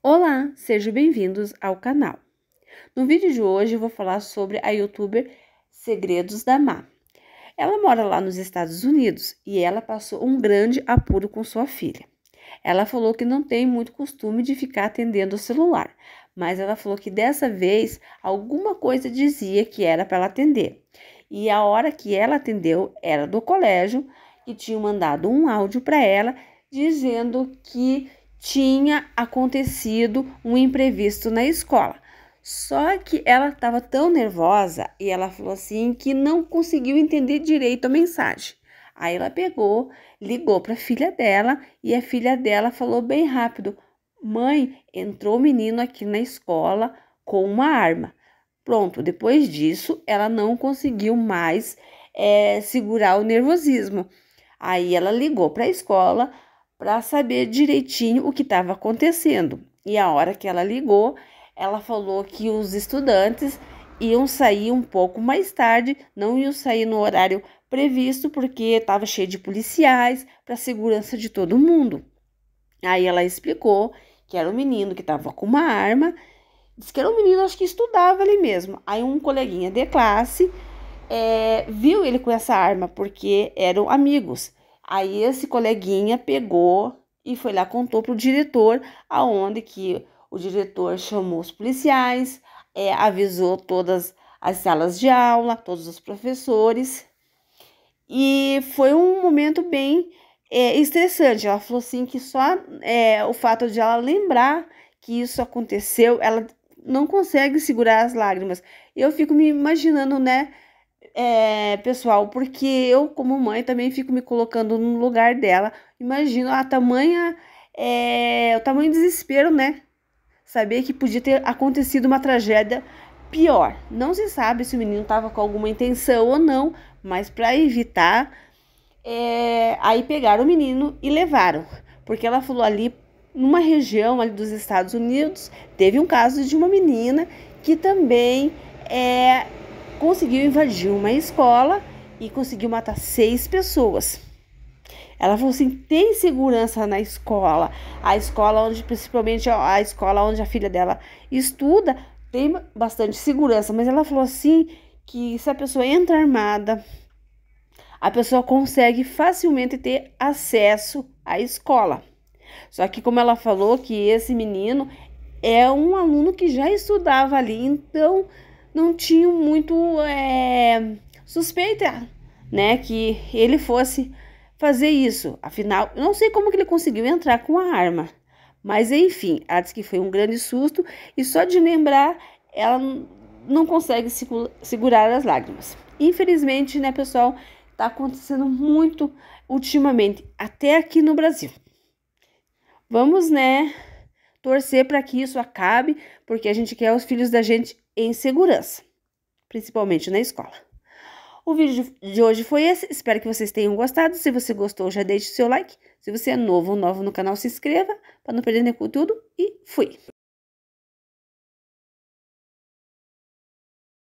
Olá, sejam bem-vindos ao canal. No vídeo de hoje eu vou falar sobre a youtuber Segredos da Má. Ela mora lá nos Estados Unidos e ela passou um grande apuro com sua filha. Ela falou que não tem muito costume de ficar atendendo o celular, mas ela falou que dessa vez alguma coisa dizia que era para ela atender. E a hora que ela atendeu era do colégio e tinham mandado um áudio para ela dizendo que tinha acontecido um imprevisto na escola. Só que ela estava tão nervosa e ela falou assim que não conseguiu entender direito a mensagem. Aí ela pegou, ligou para a filha dela e a filha dela falou bem rápido: Mãe, entrou o menino aqui na escola com uma arma. Pronto, depois disso ela não conseguiu mais é, segurar o nervosismo. Aí ela ligou para a escola, para saber direitinho o que estava acontecendo. E a hora que ela ligou, ela falou que os estudantes iam sair um pouco mais tarde, não iam sair no horário previsto porque estava cheio de policiais para segurança de todo mundo. Aí ela explicou que era um menino que estava com uma arma, disse que era um menino acho que estudava ali mesmo. Aí um coleguinha de classe é, viu ele com essa arma porque eram amigos. Aí esse coleguinha pegou e foi lá contou pro diretor aonde que o diretor chamou os policiais, é, avisou todas as salas de aula, todos os professores. E foi um momento bem é, estressante. Ela falou assim que só é, o fato de ela lembrar que isso aconteceu, ela não consegue segurar as lágrimas. Eu fico me imaginando, né? é, pessoal, porque eu, como mãe, também fico me colocando no lugar dela. Imagino a tamanha. É, o tamanho desespero, né? Saber que podia ter acontecido uma tragédia pior. Não se sabe se o menino estava com alguma intenção ou não, mas para evitar, é, aí pegaram o menino e levaram. Porque ela falou ali, numa região ali dos Estados Unidos, teve um caso de uma menina que também é, conseguiu invadir uma escola e conseguiu matar seis pessoas. Ela falou assim: tem segurança na escola. A escola onde, principalmente a escola onde a filha dela estuda, tem bastante segurança. Mas ela falou assim: que se a pessoa entra armada, a pessoa consegue facilmente ter acesso à escola. Só que, como ela falou, que esse menino é um aluno que já estudava ali, então não tinham muito é, suspeita, né, que ele fosse fazer isso. Afinal, eu não sei como que ele conseguiu entrar com a arma. Mas enfim, ela disse que foi um grande susto e só de lembrar ela não consegue segurar as lágrimas. Infelizmente, né, pessoal, está acontecendo muito ultimamente, até aqui no Brasil. Vamos, né? torcer para que isso acabe, porque a gente quer os filhos da gente em segurança, principalmente na escola. O vídeo de hoje foi esse, espero que vocês tenham gostado. Se você gostou, já deixe seu like. Se você é novo ou novo no canal, se inscreva para não perder nenhum conteúdo e fui!